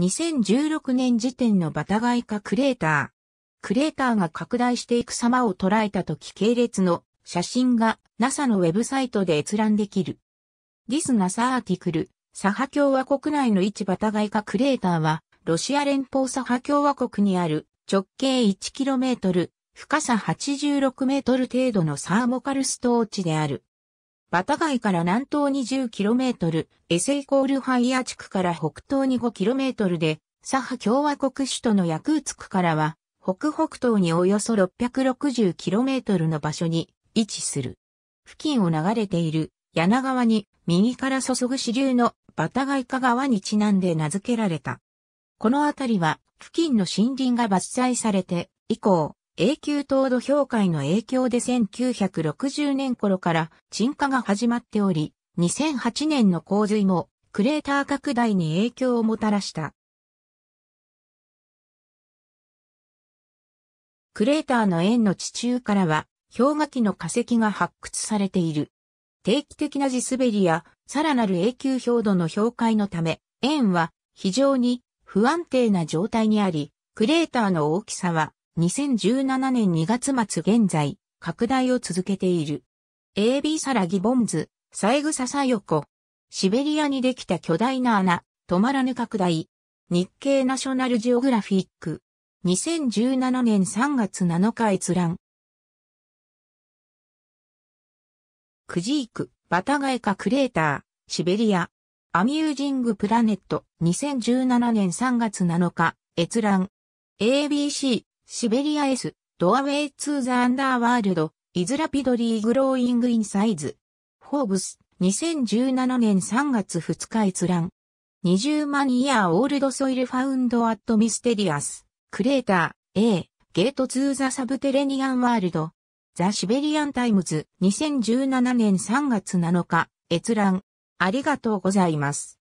2016年時点のバタガイカクレーター。クレーターが拡大していく様を捉えた時系列の写真が NASA のウェブサイトで閲覧できる。This NASA アーティクル、サハ共和国内の一バタガイカクレーターは、ロシア連邦サハ共和国にある直径 1km、深さ 86m 程度のサーモカルストーチである。バタガイから南東に 10km、エセイコールハイヤ地区から北東に 5km で、サハ共和国首都のヤクーツクからは、北北東におよそ 660km の場所に位置する。付近を流れている柳川に右から注ぐ支流のバタガイカ川にちなんで名付けられた。この辺りは付近の森林が伐採されて以降、永久凍土評会の影響で1960年頃から沈下が始まっており、2008年の洪水もクレーター拡大に影響をもたらした。クレーターの円の地中からは氷河期の化石が発掘されている。定期的な地滑りやさらなる永久氷土の氷解のため、円は非常に不安定な状態にあり、クレーターの大きさは2017年2月末現在、拡大を続けている。AB サラギボンズ、サエグササヨコ。シベリアにできた巨大な穴、止まらぬ拡大。日経ナショナルジオグラフィック。2017年3月7日閲覧。クジーク、バタガエカクレーター、シベリア。アミュージングプラネット、2017年3月7日、閲覧。ABC、シベリア S、ドアウェイツーザアンダーワールド、イズラピドリーグローイングインサイズ。フォーブス、2017年3月2日閲覧。20万イヤーオールドソイルファウンドアットミステリアス、クレーター、A、ゲートツーザサブテレニアンワールド。ザ・シベリアン・タイムズ2017年3月7日閲覧ありがとうございます。